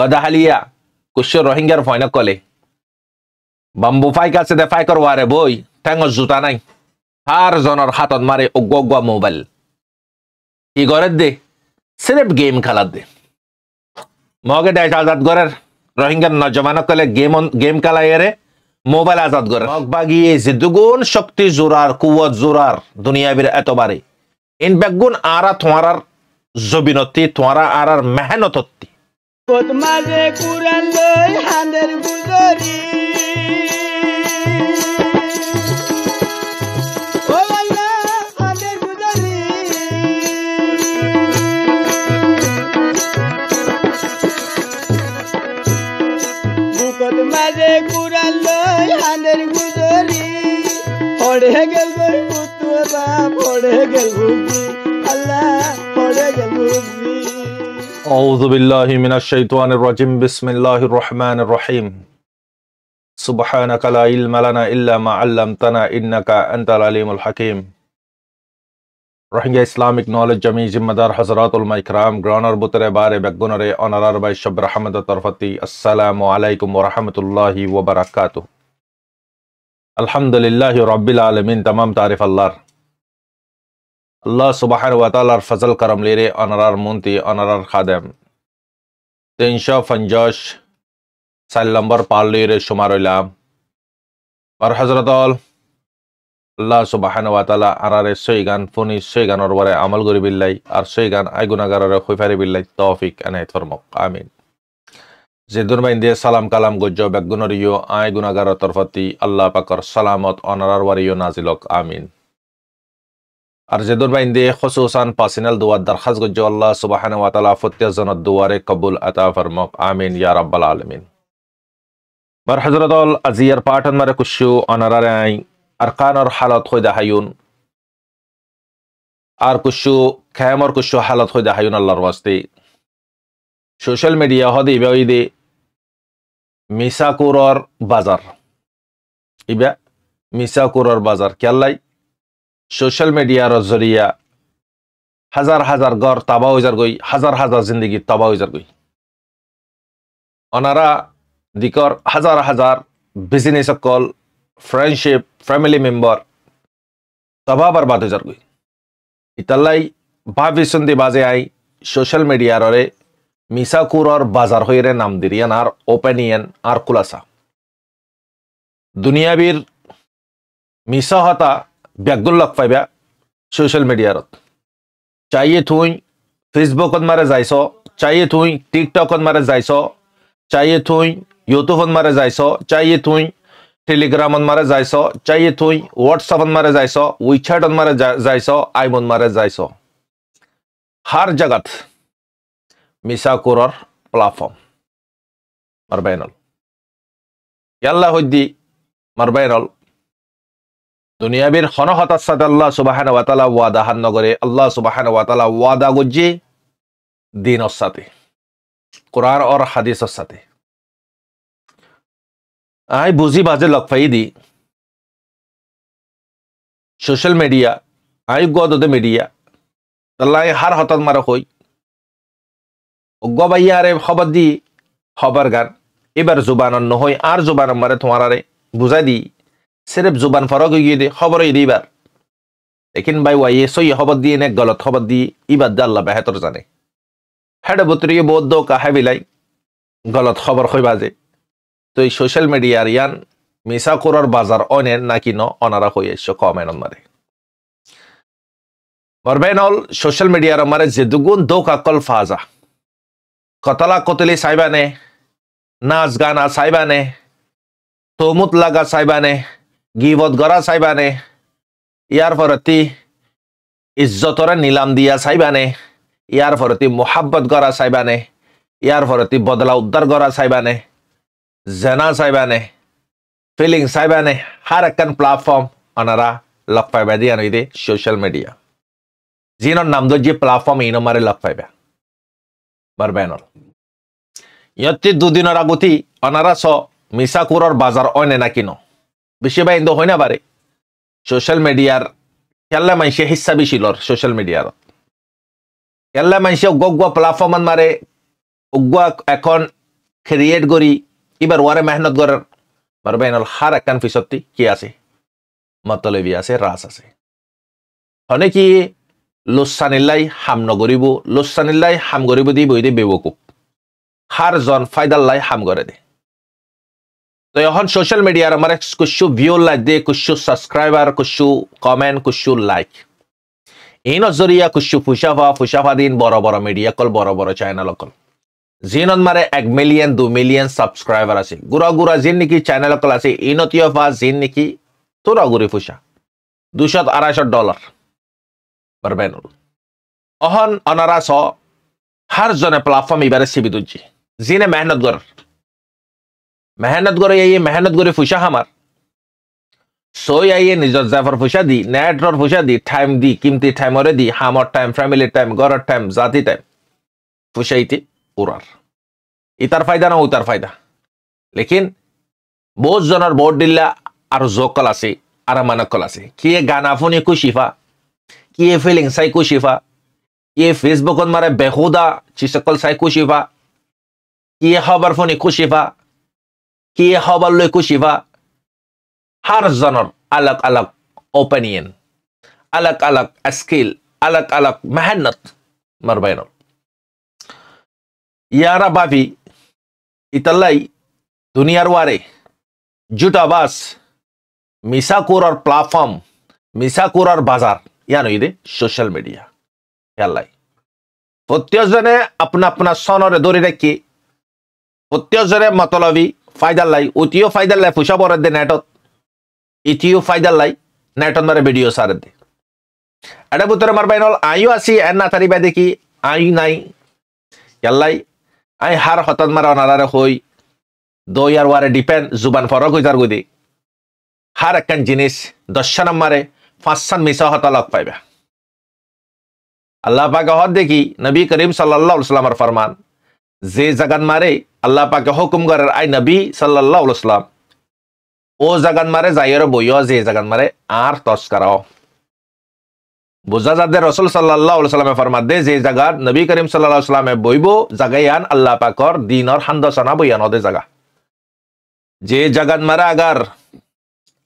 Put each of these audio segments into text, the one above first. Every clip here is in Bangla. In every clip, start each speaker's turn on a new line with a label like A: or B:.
A: গদাহালিয়া কুশ্য রোহিঙ্গার ভয়না কলে বাম্বু ফাই কাছে দে ফাই করবারে বই ঠেঙ জুতা নাই হার জনের হাতত মারে অগুয়া মোবাইল কি করে দে সিরেফ গেম খেলার দে মগে দেয় আজাদ করার রোহিঙ্গার নজমানো কলে গেম গেম খেলাইয়ারে মোবাইল আজাদ করে মগ বাগিয়ে যে দুগুণ শক্তি জোরার কুয়ত জোরার দুনিয়াবির এতবারে ইন বেগুন আরা তোমার জবিনতি তোমারা আরার মেহনতত্তি
B: কত মাঝে কুরান লই হানের গুজরি মাঝে কুরান লই হানের গুজরি পড়ে গেল পুতুরা পড়ে গেল আল্লাহ পড়ে গেল
A: أعوذ بالله من الشيطان الرجيم بسم الله الرحمن الرحيم سبحانك لا علم لنا إلا ما علمتنا إنك أنت العليم الحكيم রোহিঙ্গা ইসলামিক নলেজ জামি জিম্মাদার হজরতুল মাইকরাম গ্রানার বুতরে বারে বেগুনরে অনারার বাই শব্র আহমদ তরফতি আসসালামু আলাইকুম ওরহমতুল্লাহি ওবরাকাত আলহামদুলিল্লাহ রব্বিল আলমিন তাম তারিফ আল্লাহর আল্লাহ সুবাহান ওয়াতালার ফজল করম লিরে অনারার মন্ত্রী অনারার খাদেম তিনশো পঞ্চাশ সাল নম্বর পাল লিরে সুমার ইলাম আর হজরত আল্লাহ সুবাহান ওয়াতালা আনারে সই গান ফুনি সই গানের বরে আমল গরি বিল্লাই আর সই গান আই গুণাগারে বিল্লাই তৌফিক এনে ধর্মক আমিন জিদুর বাইন দিয়ে সালাম কালাম গজ্জ বেগুনরিও আই গুনাগার তরফতি আল্লাহ পাকর সালামত অনারার ওয়ারিও নাজিলক আমিন দিয়ে খসু খসুসান পাসিনাল দুয়ার দরখাস্ত গজ্জ আল্লাহ সুবাহান ওয়াতালা ফতিয়াজনত দুয়ারে কবুল আতা ফরমক আমিন ইয়া রাব্বাল আলমিন বার হজরতল আজিয়ার পাঠান মারে কুশু অনারারে আই আর কানর হালত দা দেখায়ুন আর কুশু খ্যামর কুশু হালত হয়ে দেখায়ুন আল্লাহর ওয়াস্তে সোশ্যাল মিডিয়া হদি ইবে দে মিসাকুরর বাজার ইবে মিসাকুরর বাজার কেলাই সোশ্যাল মিডিয়ার জরিয়া হাজার হাজার গড় তাবা হইজার গই হাজার হাজার জিন্দগি তাবা হইজার গই অনারা দিকর হাজার হাজার business call friendship family member তাবা বাদ হইজার গই ইতালাই ভাবি সন্ধি বাজে আই সোশ্যাল মিডিয়ারে মিসাকুরর বাজার হইরে নাম দিরিয়ান আর ওপেনিয়ান আর কুলাসা দুনিয়াবির মিশা হতা ব্যক্তল লগ পাইবা ছ'চিয়েল মিডিয়াৰত চাইয়ে থুই ফেচবুকত মাৰে যাইছ চাইয়ে থুই টিকটকত মাৰে যাইছ চাইয়ে থুই ইউটিউবত মাৰে যাইছ চাইয়ে থুই টেলিগ্ৰামত মাৰে যাইছ চাইয়ে থুই হোৱাটছআপত মাৰে যাইছ উইচাৰ্টত মাৰে যাইছ আইমত মাৰে যাইছ হাৰ জেগাত কোরর প্লাটফর্ম মারবাইনল ইয়াল্লা সদ্যি মারবাইনল দুনিয়াবীর হনহতাসাদ আল্লাহ সুবাহান ওয়াতালা ওয়াদা হান্নগরে আল্লাহ সুবাহান ওয়াতালা ওয়াদা গুজি দিন অসাতে কোরআন অর হাদিস অসাতে আই বুঝি বাজে লকফাই দি সোশ্যাল মিডিয়া আই গদদে মিডিয়া তাল্লাই হার হতাত মারা হই গবাইয়া রে খবর দি খবর গান এবার জুবানন নহই আর জুবানন মারে তোমার আরে বুঝাই দিই सिर्फ জুবান ফরক হয়ে গিয়ে দি খবর হয়ে দিবার এখিন ভাই ওয়াই সই খবর দিয়ে दिए গলত খবর দিয়ে ইবার इबाद আল্লাহ बेहतर জানে হেডে बुतरी বৌদ্ধ কাহে বিলাই গলত খবর বাজে তো এই সোশ্যাল মিডিয়ার ইয়ান মিসা কোরার বাজার অনের নাকি ন অনারা হয়ে এসছে কম এন মারে মরবেন সোশ্যাল মিডিয়ার মারে যে দুগুণ দো কাকল ফাজা কতলা কতলি সাইবানে নাচ গানা সাইবানে তমুত লাগা সাইবানে গিবত গড়া চাইবানে ইয়াৰ ফৰতি ইজ্জতৰে নিলাম দিয়া চাইবানে ইয়াৰ ফৰতি মোহাব্বত গড়া চাইবানে ইয়াৰ ফৰতি বদলা উদ্ধাৰ গড়া চাইবানে জেনা চাইবানে ফিলিং চাইবানে হাৰ এখন প্লাটফৰ্ম অনাৰা লগ পাইবা দিয়া নই দে ছ'চিয়েল মিডিয়া যিনৰ নাম যে প্লাটফৰ্ম ইনমাৰে লগ পাইবা বেনৰ ইহঁতে দুদিনৰ আগতে অনাৰা চ মিছাকুৰৰ বাজাৰ অইন কিনো বেশিরভাগ ইন্দো হয় না পারে সোশ্যাল মিডিয়ার খেলা মানুষের হিসা বেশি লর সোশ্যাল মিডিয়ার খেলা মানুষে অজ্ঞ প্ল্যাটফর্মান মারে অজ্ঞ এখন ক্রিয়েট করি কিবার ওয়ারে মেহনত করার পারবে এনল হার একখান পিছতি কি আছে মতলবি আছে রাস আছে হনে কি লোসানিল্লাই হাম নগরিব লোসানিল্লাই হাম গরিব দি বই দে বেবকুপ হার জন ফাইদাল্লাই হাম করে দে तो यहाँ सोशल मीडिया हमारे कुछ व्यू दे कुछ सब्सक्राइबर कुछ कमेंट कुछ লাইক এই নজরিয়া কুশু ফুসাফা ফুসাফা দিন বড় বড় মিডিয়া কল বড় বড় চ্যানেল অকল জিনত মারে এক মিলিয়ন দু মিলিয়ন সাবস্ক্রাইবার আছে গুড়া গুড়া জিন নাকি চ্যানেল অকল আছে ইনতীয় ফা জিন নাকি তোরা গুড়ি ফুসা দুশো আড়াইশো ডলার বারবেনুল অহন অনারাস হার জনে প্লাটফর্ম ইবারে সিবি দুজি জিনে মেহনত করার মেহনত করে আইয়ে মেহনত করে ফুসা হামার সই আইয়ে নিজর জাফর ফুসা দি নেটর ফুসা দি টাইম দি কিমতি টাইমরে দি হামর টাইম ফ্যামিলি টাইম গড়ের টাইম জাতি টাইম ফুসাইতে উড়ার ইতার ফায়দা না উতার ফায়দা লেকিন বহুত জনের বহুত দিল্লা আর জকল আছে আর মানকল আছে কিয়ে গান আফুনি কুশিফা কিয়ে ফিলিং চাই কুশিফা কিয়ে ফেসবুকত মারে বেহুদা চিসকল চাই কুশিফা কিয়ে খবর ফোনি কুশিফা কি হবার লৈ হার হারজনের আলাক আলাক ওপেনিয়ন আলাক আলাক স্কিল আলাক আলাক মেহনত মারবাইনর ইয়ারা বাবি ইতাল্লাই দুনিয়ার ওয়ারে জুটাবাস মিসাকুরার প্ল্যাটফর্ম মিসাকুরার বাজার ইয়ানো ইদে সোশ্যাল মিডিয়া ইয়াল্লাই প্রত্যেকজনে আপনা আপনা সনরে ধরে রেখে প্রত্যেকজনে মতলবী ফাইদার লাই অতিও ফাইদার লাই পয়সা বরাদ দে নেটত ইতিও ফাইদার লাই নেটন মারে ভিডিও সারে দে এটা ভিতরে মার হল আইও আসি এর না তারি বাইদে আই নাই ইয়াল্লাই আই হার হতন মারা অনারারে হই দই আর ওয়ারে ডিপেন্ড জুবান ফরক হই তার গুদি হার একখান জিনিস দশশা নম্বরে ফাঁসান মিশা হতা লগ পাইবা আল্লাহ পাক দেখি নবী করিম সাল্লাহ সাল্লামার ফরমান যে জাগান মারে আল্লাহ পাকে হুকুম করার আই নবী সাল্লাহাম ও জাগান মারে যাইয়ের বই যে জাগান মারে আর তস্কার বোঝা যাদের রসুল সাল্লাহামে সাল্লামে ফরমাদ দে যে জাগাত নবী করিম সাল্লাহামে সাল্লামে বইব জাগাইয়ান আল্লাহ পাকর দিনর হান্দসানা বইয়ান অদে জাগা যে জাগান মারা আগার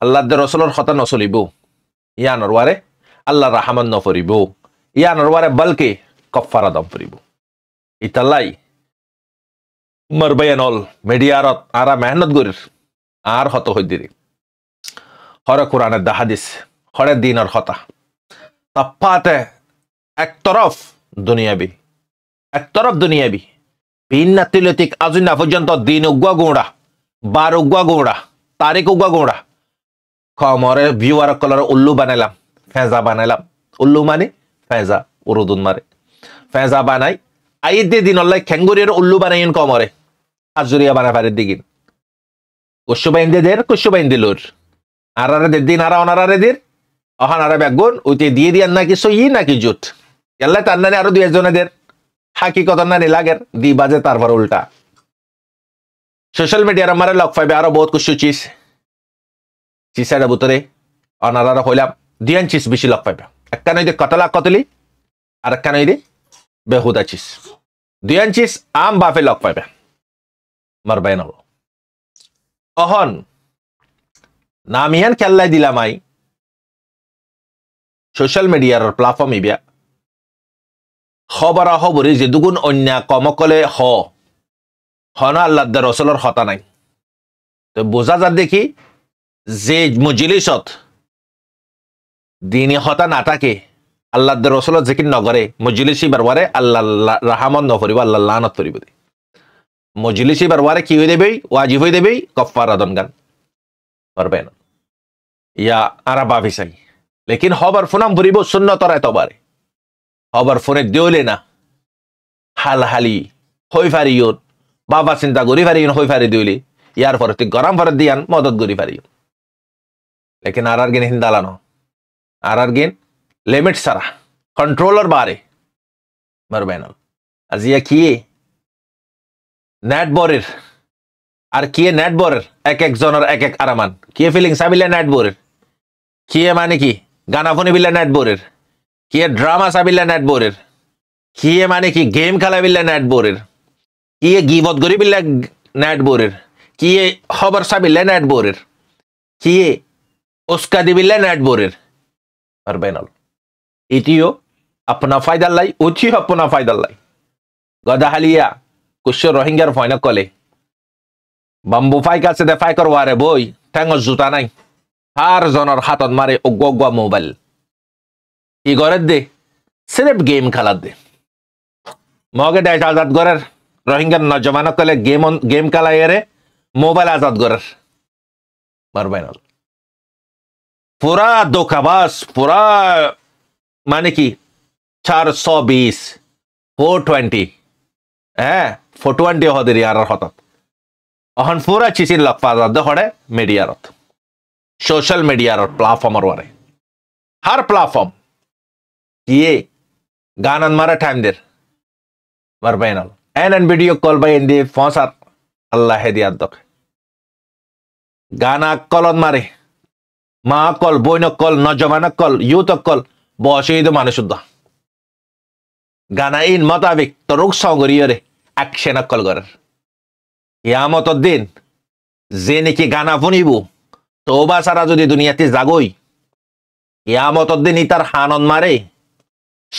A: আল্লাহ রসুলর কথা নচলিব ইয়ান ওয়ারে আল্লাহ রাহামান নফরিব ইয়ান ওয়ারে বলকে কফারা দম ফরিব মরবাইন মেডিয়ারত মিডিয়ারত আরা মেহনত গরির আর হত হইদিরি হরে কোরআনের দাহাদিস হরে আর হতা এক তরফ দুনিয়াবি এক তরফ দুনিয়াবি ভিন্না তিলতিক না পর্যন্ত দিন উগুয়া গুঁড়া বার উগুয়া গুঁড়া তারিখ উগুয়া গুঁড়া খমরে ভিউয়ার কলর উল্লু বানাইলাম ফেঁজা বানাইলাম উল্লু মানে ফেঁজা উরুদুন মারে ফেঁজা বানাই আইদে দিন অল্লাই খেঙ্গুরিয়ের উল্লু বানাইন কমরে আজরিয়া বানাফারের দিগিন কশ্যবাইন্দেদের কশ্যবাইন্দিলুর আর আরে দের দিন আরা অনারারে দের অহান আরা ব্যাগুন ওইতে দিয়ে দিয়ে নাকি সই নাকি জুট গেলে তার নানি আরো দুই হাকি কত নানি নিলাগের দি বাজে তারপর উল্টা সোশ্যাল মিডিয়ার আমার লক পাইবে আরো বহুত কিছু চিস চিসের বুতরে অনারারা হইলাম দিয়ান চিস বেশি লক পাইবে একখান হইতে কতলা কতলি আর একখান হইতে বেহুদা চিজ দুয়ান চিজ আম বাফে লক পাইবে আমার বাইন নব অহন নামিয়ান খেললাই দিলাম আই সোশ্যাল মিডিয়ার প্ল্যাটফর্ম ইবিয়া খবর খবরে যে দুগুণ অন্যা কমকলে হ হনা আল্লাহ রসলর হতা নাই তো বোঝা যা দেখি যে মজিলিসত দিনে হতা না থাকে আল্লাহ রসলত জিকির নগরে মজলিসি বারবারে আল্লাহ রাহামত নকরিব আল্লাহ লানত করিব মজলিসি ওয়ারে কি হয়ে দেবেই ওয়াজি হয়ে দেবেই কফার গান পারবে না ইয়া আরা বাভিসাই লেকিন হবার ফোনাম ভরিব শূন্য তরায় তবারে হবার ফোনে দেওলে না হাল হালি হই ইয়ন বাবা চিন্তা করি ফারিয়ন হই ফারি দিউলি ইয়ার পরে তুই গরম ফেরত দিয়ান মদত করি ফারিয়ন লেকিন আর আর গেন হিন্দালানো আর আর গেন লিমিট সারা কন্ট্রোলার বারে মারবেন আজিয়া কি ন্যাটবরের আর কিয়ে ন্যাটবরের বরের এক একজনের এক এক আরামান কিয়ে ফিলিং সাবিলা ন্যাটবরের কে কিয়ে মানে কি গানা ফোনে ন্যাট ন্যাটবরের কিয়ে ড্রামা সাবিল্লা ন্যাটবরের কে কিয়ে মানে কি গেম খেলা বিল্লা ন্যাটবরের কে কিয়ে গিবত গরি বিল্লা ন্যাটবরের কে কিয়ে খবর সাবিল্লা ন্যাট বরের কিয়ে ওস্কা দিবিলে ন্যাট বরের আর বেনল এটিও আপনা ফায়দার লাই ওটিও আপনা ফায়দার লাই গদা হালিয়া কুশ্য রোহিঙ্গার ভয়নক কলে বাম্বুফাই কাছে দেফাই ফাই করওয়ারে বই ঠেঙ জুতা নাই হার জনের হাতত মারে অগুয়া মোবাইল ই গড়ের দে সিরেফ গেম খেলার দে মগে ডেট আজাদ করার রোহিঙ্গার নজমানক কলে গেম গেম খেলাই খেলাইয়ারে মোবাইল আজাদ করার বারবাইনাল পুরা দোকাবাস পুরা মানে কি চারশো বিশ ফোর টোয়েন্টি হ্যাঁ ফটোৱান দিয়া হদে ইয়াৰৰ হতত অহন পুৰা চিচিন লগ পা দে হৰে মিডিয়াৰত ছ'চিয়েল মিডিয়াৰত প্লাটফৰ্মৰ ৱাৰে হাৰ প্লাটফৰ্ম ইয়ে গানন মাৰা টাইম দেৰ মাৰ বাইনাল এন এন ভিডিও কল বাই এন দিয়ে ফঁচাত আল্লাহে দিয়াৰ দক গান আকলত মাৰে মা অকল বইন কল নজমান অকল ইউথ অকল বয়সে মানুষ গানা ইন মোতাবিক তরুক সঙ্গরিয়রে action নকল করার ইয়ামত দিন যে নাকি গানা ফোনিব তোবা সারা যদি দুনিয়াতে জাগই ইয়ামতর দিন ইতার হানন মারে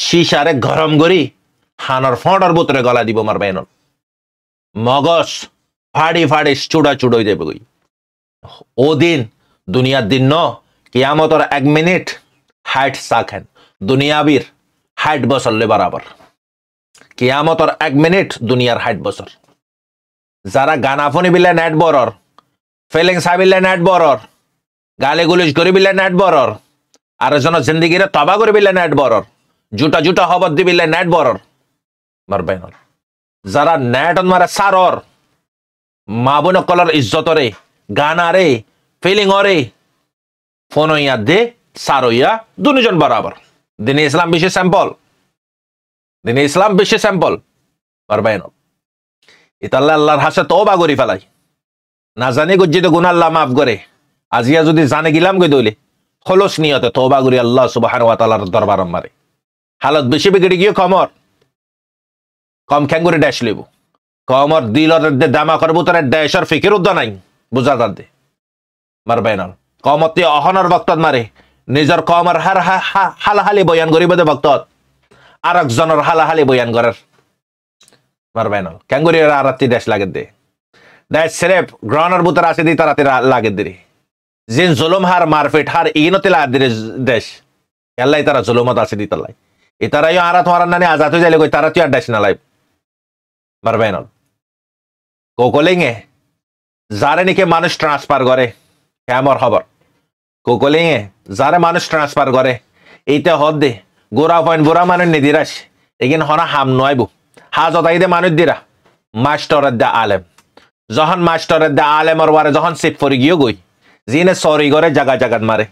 A: সিসারে গরম করি হানর ফঁড়ার বোতরে গলা দিব মার বেনল মগজ ফাড়ি ফাড়ি চুড়া চুড়োই দেবে গই ও দিন দুনিয়ার দিন ন কিয়ামতর এক মিনিট হাইট খেন দুনিয়াবির হাইট বসল্লে বরাবর কিয়ামতর এক মিনিট দুনিয়ার ষাট বছর যারা গান আফনি বিলে নেট বরর ফেলিং সাবিলে নেট বরর গালি গুলিজ করিবিলে নেট বরর আর এজন জিন্দিগিরে তবা করিবিলে নেট বরর জুটা জুটা হবত দিবিলে নেট বরর মারবেনর যারা নেট মারে সারর মা বোন কলর ইজ্জতরে গানারে ফিলিংরে ফোনইয়া দে সারইয়া দুজন বরাবর দিনে ইসলাম বিশেষ স্যাম্পল দিনে ইসলাম বেশি স্যাম্পল পারবাই না এটা আল্লাহর হাসে বা করি ফেলাই না জানি গজ্জিত গুণ আল্লাহ মাফ করে আজিয়া যদি জানে গিলাম গে দইলে খলস নিয়তে বা করি আল্লাহ সুবাহান তালার দরবার মারে হালত বেশি বিগড়ে গিয়ে কমর কম খ্যাং করে ড্যাশ লিব কমর দিল দামা করব তোর ড্যাশর ফিকির উদ্দ নাই বুঝা তার দে মারবাই না কমতে অহনর বক্তত মারে হার হা হাৰ হালহালি বয়ান কৰিব দে ভক্তত আর একজনের হালাহালি বয়ান করার পারবে না ক্যাঙ্গুরি আর রাত্রি ড্যাশ লাগে দে ড্যাশ সেরেপ গ্রহণের বুতর আসে দি তারাতে লাগে দে জিন জুলুম হার মারপিট হার ইনতে লাগে দে দেশ এল্লাই তারা জুলুমত আসে দি তালাই এ তারাই আরা তোমার নানি আজাদ হয়ে যাইলে কই তারা তুই আর দেশ না লাইব পারবে না কোকলিংয়ে যারে নাকি মানুষ ট্রান্সফার করে হ্যাঁ আমার খবর কোকলিংয়ে যারে মানুষ ট্রান্সফার করে এইটা হদ দে গোড়া পয়েন্ট বোরা মানুষ নিদিরাস এখানে হনা হাম নয়বু হা জতাইদে মানুষ দিরা মাস্টরের দা আলেম যখন মাস্টরের দা আলেমর ওয়ারে যখন সিট ফরি গিয়ে গই জিনে সরি করে জাগা জাগাত মারে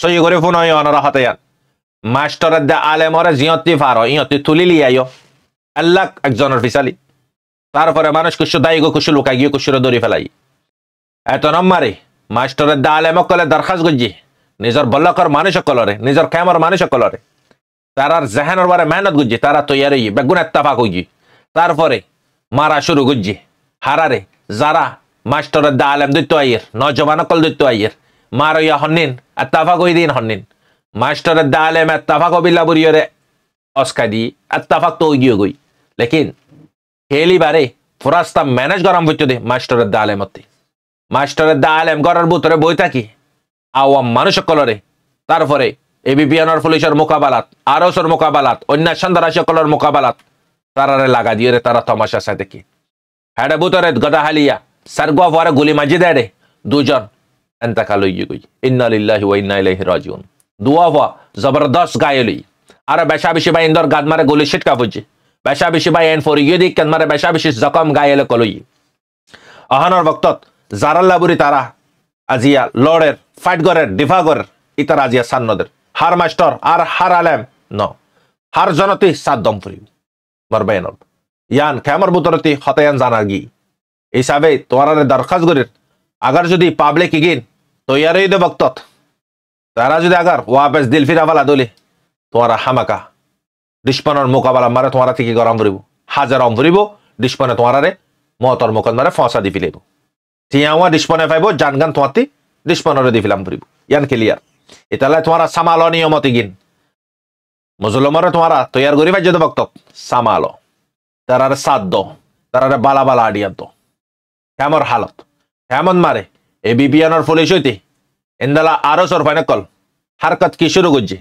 A: সই করে ফোন হয় অনরা হাতে মাস্টরের দা আলেমরে জিয়তি ফার ইয়তি তুলি লিয়াইও আল্লাহ একজনের ফিসালি তারপরে মানুষ কুসু দায়ী কুসু লুকাই গিয়ে কুসুরে দৌড়ি ফেলাই এত নম্বরে মাস্টরের দা আলেমক কলে দরখাস্ত গজি নিজৰ বল্লকৰ নিজের নিজৰ খেমৰ কলরে তার জাহানোর বারে মেহনত গুজছে তারা তৈয়ার হইয়ে বেগুন এত্তাফাক হইয়ে তারপরে মারা শুরু গুজছে হারারে যারা মাস্টরের দা আলেম দৈত্য আইয়ের নজবানকল দৈত্য আইয়ের মার ইয়া হন্নিন এত্তাফাক হই দিন হন্নিন মাস্টরের দা আলেম এত্তাফাক বিল্লা বুড়িয়রে অস্কা দিয়ে এত্তাফাক তো গিয়ে গই লেকিন হেলি বারে ফরাস্তা ম্যানেজ গরম হইতে দে মাস্টরের দা আলেমতে মাস্টরের দা আলেম গড়ার বুতরে বই থাকি আওয়াম মানুষ সকলরে তারপরে এবিপিএনর পুলিশের মোকাবালাত আরসর মোকাবালাত অন্য সন্ধারা সকলের মোকাবালাত তারারে লাগা দিয়ে তারা তমাশা সাথে দেখি হেডে বুতরে গদা হালিয়া সারগুয়া পরে গুলি মাজি দেয় রে দুজন এন্তাকা লইয়ে গই ইন্নালিল্লাহি ওয়া ইন্না ইলাইহি রাজিউন দুয়া হওয়া জবরদস্ত গায়ে লই আর বেশা বেশি বা ইন্দর গাদ মারে গুলি ছিটকা পড়ছে বেশা বেশি বা এন ফোর ইয়ে দিক মারে বেশা বেশি জখম গায়ে লই কলই আহানোর বক্তত জারাল্লাবুরি তারা আজিয়া লড়ের ডিফা করে ইতার আজিয়া সান্নদের হার মাস্টর আর হার আলেম ন হার জনতি সাত দম ফুরিব মরবেন ইয়ান খেমর বুতরতি হতায়ান জানার গি হিসাবে তোয়ারারে দরখাস্ত গরির আগার যদি পাবলিক ইগিন তৈয়ারই দে বক্তত তারা যদি আগার ওয়াপেস দিল ফিরাবালা দলি তোয়ারা হামাকা দুশ্মনের মোকাবেলা মারে তোমারা থেকে গরম ফুরিব হাজার অম ফুরিব দুশ্মনে তোমারারে মতর মোকদ্দমারে ফসা দি ফিলাইব টিয়াওয়া ডিসপনে পাইব জান গান তোমাতে ডিসপনরে দি ফিলাম ফুরিব ইয়ান ক্লিয়ার এটালে তোমার সামাল নিয়মতে গিন মুসলমানরে তোমারা তৈয়ার করি পাইছে ভক্ত সামাল তারারে সাদ্য তারারে বালা বালা আডিয়ান্ত হেমর হালত হেমন মারে এ বিপিএনর ফলে হইতে এন্দালা আরো সর কল হারকত কি শুরু করছে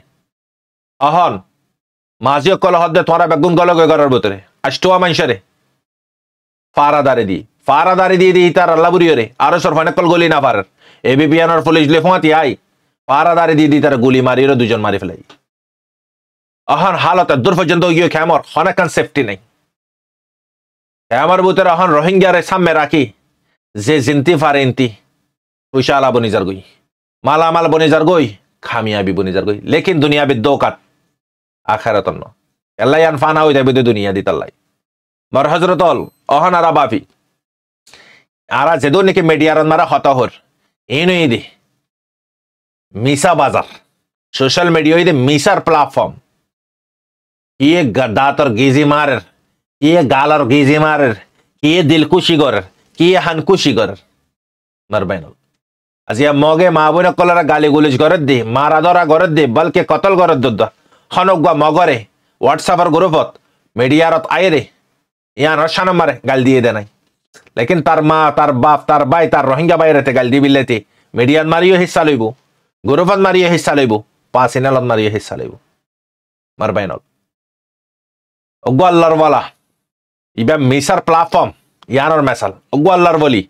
A: অহন মাঝিও কল হদ্দে তোমার বেগুন গল গড়ের ভিতরে আষ্টুয়া মানুষরে ফারাদারে দিয়ে পারাদারি দিয়ে দিই তার আল্লাহ বুড়িয়রে আরো সরফানাকল গলি না পারার বি আনার পুলিশ লেফাতি আই পারাদারি দিয়ে দিই তার গুলি মারিয়েরও দুজন মারি ফেলাই অহন হালত দূর পর্যন্ত গিয়ে খ্যামর হনাকান সেফটি নাই খ্যামর বুতের অহন রোহিঙ্গিয়ার সামনে রাখি যে জিনতি ফার ইনতি পয়সা আলা বনি যার গই মালামাল বনি যার গই খামিয়াবি বনি যার গই লেকিন কাত দোকাত তন্ন এল্লাই ফানা হই যাবে দুনিয়া দিতাল্লাই মর হজরতল অহন আরা বাফি আরা যেদ নাকি মিডিয়ার মারা হতহর এনে ইদি মিসা বাজার সোশ্যাল মিডিয়া ইদি মিসার প্ল্যাটফর্ম ইয়ে গদাতর গিজি মারের ইয়ে গালর গিজি মারের কিয়ে কি করের কিয়ে হানকুশি করের মার বাইনল আজ ইয়া মগে মাবুন কলরা গালি গুলিজ করত দে মারা দরা করত দে বলকে কতল করত দুদ হনগুয়া মগরে হোয়াটসঅ্যাপের গ্রুপত মিডিয়ারত আয়রে ইয়া রসানো মারে গাল দিয়ে দে নাই লেকিন তার মা তার বাপ তার ভাই তার রোহিঙ্গা বাইরেতে গাল দিবিলেতে মিডিয়াত মারিও হিস্সা লইব গৌরবত মারিও হিস্সা লইব পা চিনালত মারিও হিস্সা লইব মারবাইনত অগ্গু আল্লাহর বলা ইবা মিসার প্লাফম ইয়ানোর মেসাল অগ্গু আল্লাহর বলি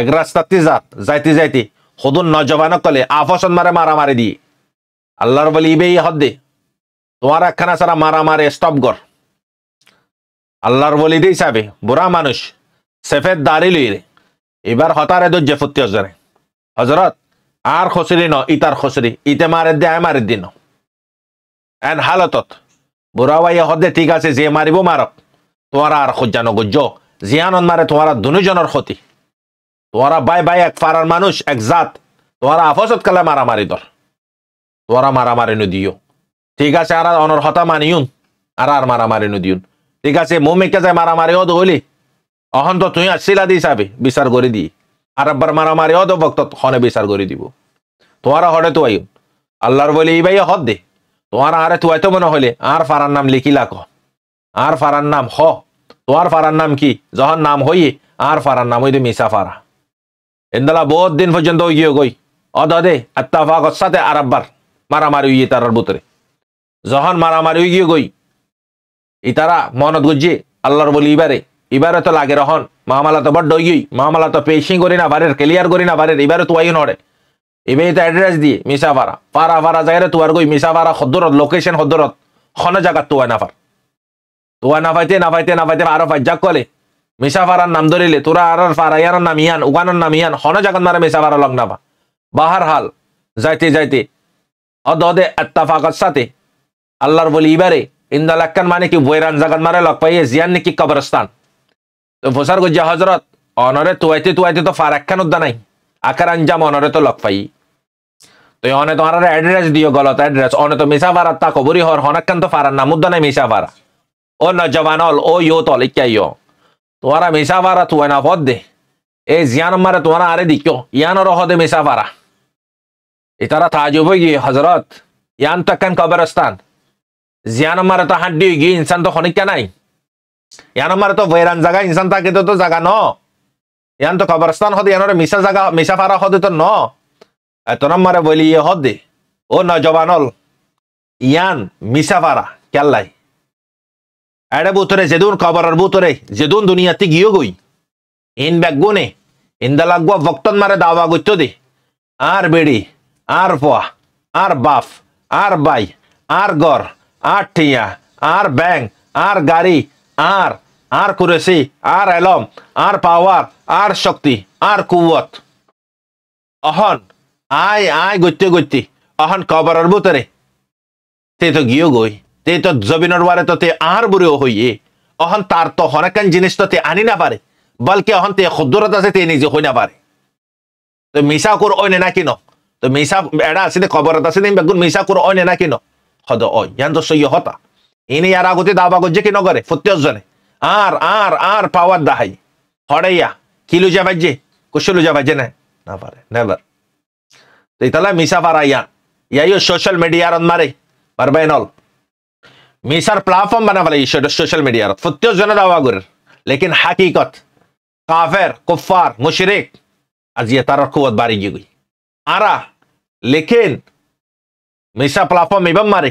A: এক রাস্তাতে যাত যাইতে যাইতে সদুন ন জবানক কলে আফসন মারে মারা মারি দিয়ে আল্লাহর বলি ইবে ইহত দে তোমার একখানা সারা মারে স্টপ কর আল্লাহর বলি দে হিসাবে বুড়া মানুষ সেফেদ দাঁড়ি লইরে এবার হতারে ধৈর্য ফুটি হজরে হজরত আর খসরি ন ইতার খসরি ইতে মারে দে মারি দিন এন হালতত বুড়াওয়াইয়া হদে ঠিক আছে যে মারিব মারক তোমার আর সজ্জান গজ্য জিয়ানন মারে তোমার দুজনের ক্ষতি তোমারা বাই বাই এক ফারার মানুষ এক জাত তোমারা আফসত কালে মারামারি দর তোমারা মারামারি নদিও ঠিক আছে আর অনর্হতা মানিউন আর আর মারামারি নদিউন ঠিক আছে মোমেকে যায় মারামারি হদ হলি অহন্ত তুই আসছিলা দি চাবি বিচার কৰি দি আর আব্বার মারামারি অত বক্তত হনে বিচার কৰি দিব তোমার হরে তো আইন আল্লাহর বলে এই ভাইয়া হদ দে তোমার আরে তো আইতো মনে হলে আর ফারার নাম লিখিলা ক আর ফারার নাম হ তোমার ফারার নাম কি যখন নাম হই আর ফারার নাম হইতে মিশা ফারা এদালা বহুত দিন পর্যন্ত ওই গিয়ে গই অদ দে আত্মাফাকর সাথে আর আব্বার মারামারি উইয়ে তার বুতরে যখন মারামারি গিয়ে গই ইতারা মনত গজ্জে আল্লাহর বলি ইবারে এবারে তো লাগে রহন মহামালা তো বড্ড ইই মহামালা তো পেশিং করি না বারের ক্লিয়ার করি না বারের এবারে তো ওয়াই নড়ে এবার তো অ্যাড্রেস দিয়ে ভাড়া পারা ভারা জায়গায় আর গই ভাড়া সদরত লোকেশন সদরত খন জায়গা তোয়া নাফার তোয়া নাফাইতে নাফাইতে নাফাইতে আরো ফাইজাক কলে ভাড়ার নাম ধরিলে তোরা আর ইয়ার নাম ইয়ান উগানোর নাম ইয়ান হন জাগান মারে ভাড়া লগ নাফা বাহার হাল যাইতে যাইতে অদ অদে আত্তাফাকর সাথে আল্লাহর বলি ইবারে ইন্দালাক্কান মানে কি বৈরান জাগান মারে লগ পাইয়ে জিয়ান নাকি কবরস্তান তো ফসার গজ্জা হজরত অনরে তুয়াইতে তুয়াইতে তো ফারাক্কান উদ্দা নাই আকার আঞ্জাম অনরে তো লক পাই তো অনে তোমার অ্যাড্রেস দিও গলত অ্যাড্রেস অনে তো মিশা ভাড়া তা কবরি হর হনাক্কান তো ফারার নাম উদ্দা নাই মিশা ভাড়া ও অল ও ইয়ো তল ইকা ইয়ো তোমারা মিশা ভাড়া তুয়া না ভদ দে এ জিয়ান মারে তোমারা আরে দিকিও ইয়ান রহ দে মিশা ভাড়া থা তাজুব গিয়ে হজরত ইয়ান তাক্কান কবরস্থান জিয়ান মারে তো হাড্ডি গিয়ে ইনসান তো খনিকা নাই ইয়ান আমার তো বৈরান জায়গা ইনসান থাকে তো তো জায়গা ন ইয়ান তো কবরস্থান হদে ইয়ানোর মিশা জায়গা মিশা ফারা হদে তো ন তোর মারে বলি ইয়ে হদ হদে ও ন জবানল ইয়ান মিশা ফারা কেল্লাই এডে বুতরে যেদুন কবরের বুতরে যেদুন দুনিয়াতে গিয়ে গই ইন ব্যাগ গুনে ইন্দালাগুয়া ভক্তন মারে দাওয়া গইত দে আর বেড়ি আর পোয়া আর বাফ আর বাই আর গর আর টিয়া আর ব্যাং আর গাড়ি আর আর কুরেসি আর এলম আর পাওয়ার আর শক্তি আর কুয়ত অহন আয় আয় গত্যে গত্যে অহন কবরের ভুতরে তে তো গিয়েও গই তে তো জবিনের বারে তো তে আর বুড়েও হইয়ে অহন তার তো হনাকান জিনিস তো তে আনি না পারে বলকে অহন তে ক্ষুদ্রতা আছে তে নিজে হই না পারে তো মিশা কর অনে না কিনো তো মিশা এড়া আছে কবরত আছে বেগুন মিশা কর অনে না কিনো হদ অ ইয়ান তো সই হতা ಯಾರು ಆಗುತ್ತೆ ದಾಬಾಗೊಜ್ಜೆ ಕಿನೋಗರೆ ಫುತ್ತೊಜ್ಜನೆ ಆರ್ ಆರ್ ಆರ್ ಪಾವದ್ ದಹೈ ಹೊಡೆಯ ಕಿಲುಜ ಬಜ್ಜೆ ಕುಶಲುಜ ಬಜ್ಜೆನೆ ನಾಫಾರೆ ನೆವರ್ ಇದೆಲ್ಲ ಮಿಸಾಫಾರ ಅಯ್ಯಾನ್ ಯಾಯೋ ಸೋಷಿಯಲ್ ಮೀಡಿಯಾ ಅಂದ್ ಮಾರಿ ಬರ್ಬೈನೋಲ್ मीसर प्लाटफॉर्म बना वाले सोशल मीडिया फुत्यो जन दावागुर लेकिन हकीकत काफिर कुफार मुशरक अजियत रखुवत बारीगी गई आरा लेकिन मीसा प्लाटफॉर्म इबम मारे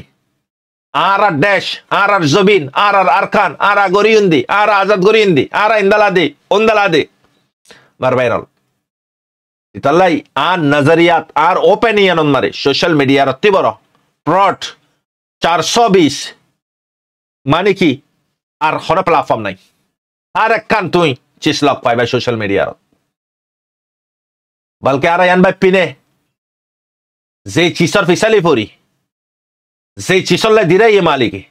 A: আর আর ড্যাশ আর আর জবিন আর আর খান আর আ গরিউন্দি আর আজাদ গরিউন্দি আর ইন্দালাদি ওন্দালাদি ভাইরাল ইতালাই আর নজরিয়াত আর ওপেনিয়ন মারে সোশ্যাল মিডিয়ার অতি বড় প্রট চারশো বিশ মানে কি আর হর প্ল্যাটফর্ম নাই আর একখান তুই চিস লক পাইবাই সোশ্যাল মিডিয়ার বলকে আর ইয়ান বাই পিনে যে চিসর ফিসালি পড়ি se ci sono le direi maliki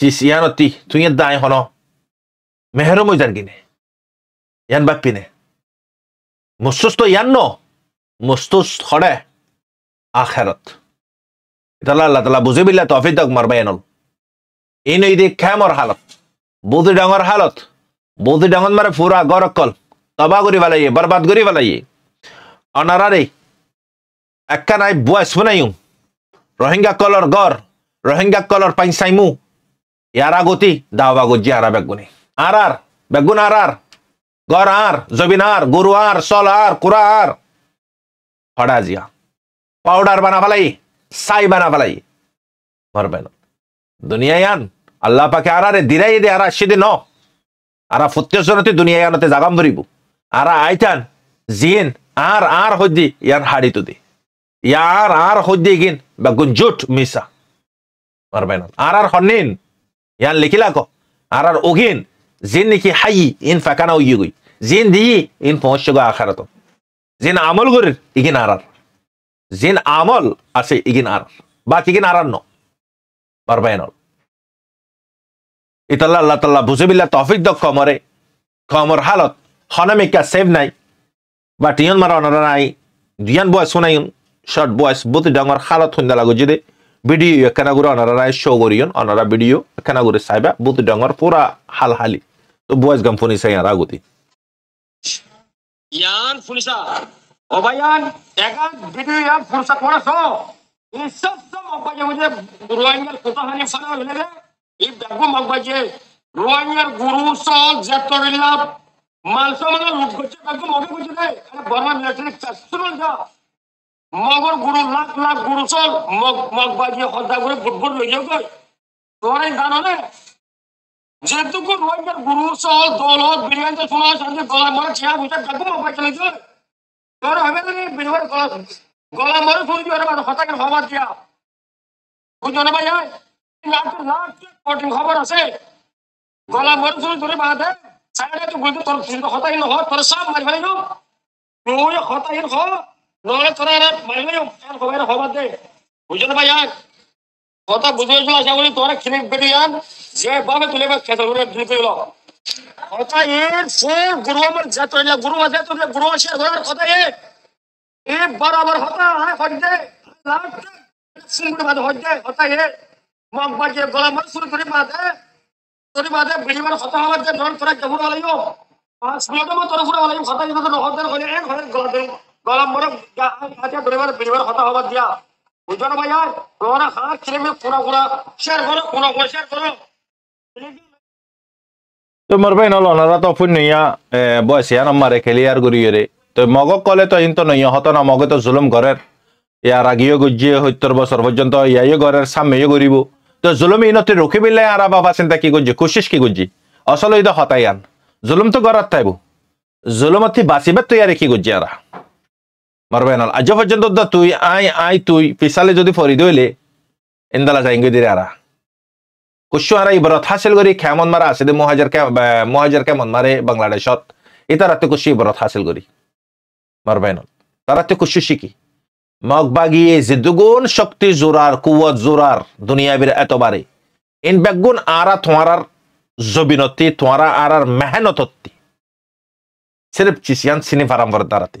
A: ci siano ti tu ne dai hono mehero mo jargine yan bappine mustosto yanno mustos khore akhirat itala allah taala বুঝে বিল্লা তৌফিক দাক মারবায়নল এই নই দে খামর হালত বুধি ডাঙর হালত বুধি ডাঙর মারে পুরা গরকল তবা করি বালাইয়ে বরবাদ করি বালাইয়ে অনারারে একটা নাই বয়স বানাইম রোহিঙ্গা কলর গড় রোহিঙ্গা কলর পাইসাইমু ইয়ারা গতি দাওয়া গজ্জি আরা বেগুনি আর আর বেগুন আর আর গড় আর জবিন আর গরু আর সল আর কুরা আর হড়া জিয়া পাউডার বানা ফালাই সাই বানা ফালাই মরবে না দুনিয়া আন আল্লাহ পাকে আর আরে দিরাই দে আর সেদিন ন আর ফুত্যজনতে দুনিয়া ইয়ানতে জাগাম ধরিব আর আইতান জিন আর আর হজ্জি ইয়ান হাড়ি তুদি ইয়ার আর হদ্দিগিন বা গুঞ্জুট মিসা পারবে না আর আর হন্নিন ইয়ান লিখিলা ক আর আর ওগিন জিন নাকি হাই ইন ফাঁকানা উইয়ে গই জিন দি ইন পৌঁছে গো আখারাত জিন আমল গর ইগিন আর আর জিন আমল আছে ইগিন আর বা কিগিন আর আর ন পারবে না ইতাল্লা আল্লাহ তাল্লাহ বিল্লা তফিক দক কমরে কমর হালত হনামিকা সেভ নাই বা টিয়ন মারা অনারা নাই দুয়ান বয় শোনায়ুন short boys both dangar halat honda lago jide video ekana gure onara rai show goriyon onara video ekana gure saiba both dangar pura hal hali to boys gam phone sai ara goti
B: yan funisa o bayan ega video yan funisa kora so in sab sab abba mujhe ruangal kota hani fara lele ye dagum abba je রোয়াঙ্গার গুরু সল জেতরিল্লা মালসা মানে রূপ করছে তাকে মনে করছে রে বর্মা মিলিটারি চাষ শুনুন যা মগৰ গুৰু লাখ লাখ গুৰু চল মগ মগ বাজি সদা গুৰু ভোট ভোট লৈ গৈ তোৰে জাননে যিহেতু মই যে গুৰু চল দলত বিৰিয়ানী চোনা হৈছে গলা মৰা চিয়া বুজি তাকো মগ পাইছিলো গৈ তোৰ ভাবে তুমি বিৰিয়ানী গলা গলা মৰো শুনি দিয়ে আৰু সঁচাকে সভাত দিয়া বুজনে বাই হয় লাখ লাখ কোটি খবৰ আছে গলা মৰি শুনি তোৰে বাদ হে চাইডে তোৰ গুৰিটো তোৰ সঁচাকে নহয় তোৰ চব মাৰি ফেলি দিওঁ তুমি সঁচাকে হয় নড়াচড়া মারলেও আর সবাই হবার দে বুঝুন ভাই আর কথা বুঝেছিল আশা করি তোরা খেলে বেরিয়ে যান যে বাবে তুলে বা খেতে হলো ঢুকে গেল কথা এর ফোর গুরু আমার যা তোর গুরু আছে তোর গুরু আছে ধরার কথা এ এ বরাবর হতা হয় হ্যাঁ, হট দে লাস্ট সিঙ্গুর বাদ হট দে হতা এ মগ বাজে গলা মার শুরু করে বাদে তোর বাদে বিড়িবার হতা হবার দে ধর তোরা জমুর লাগিও আর সুলাদম তোর পুরো লাগিও হতা যদি হতার হলে এক হলে গলা ধরবো গলা মরে হবার দিয়া না তোমরা ছেলে মেয়ে কোনা কোনা শেয়ার করো কোনা কোনা শেয়ার করো
A: তোমার ভাই নল অনারা তো ফুন নইয়া বয়সিয়া নম্বরে খেলি আর গুরিয়ে তো মগক কলে তো ইন্ত নইয়া হত না মগে তো জুলুম ঘরের ইয়ার আগিও গুজিয়ে সত্তর বছর পর্যন্ত ইয়াইও ঘরের সামনেও গরিব তো জুলুম ইনতে রুখি বিলে আর বাবা চিন্তা কি গুজি কুশিস কি গুজি আসলে ইদ হতাই আন জুলুম তো গরাত থাইবু জুলুমতি বাঁচিবে তৈয়ারি কি গুজি আরা মারবে না আজ পর্যন্ত তুই আই আই তুই পিছালে যদি ফরি দইলে এন্দালা যাইঙ্গে দিরে আরা কুশু আরা ইবরত হাসিল করি খেমন মারা আসে দে মহাজার মহাজার কেমন মারে বাংলাদেশত এটা রাতে কুশু ইবরত হাসিল করি মারবে না তারা তো কুশু শিখি মগ বাগিয়ে যে দুগুণ শক্তি জোরার কুয়ত জোরার দুনিয়াবির এতবারে ইন বেগুন আরা তোমার জবিনতি তোমারা আরার মেহনতত্তি সিরেফ চিসিয়ান সিনেফারাম্বর দ্বারাতে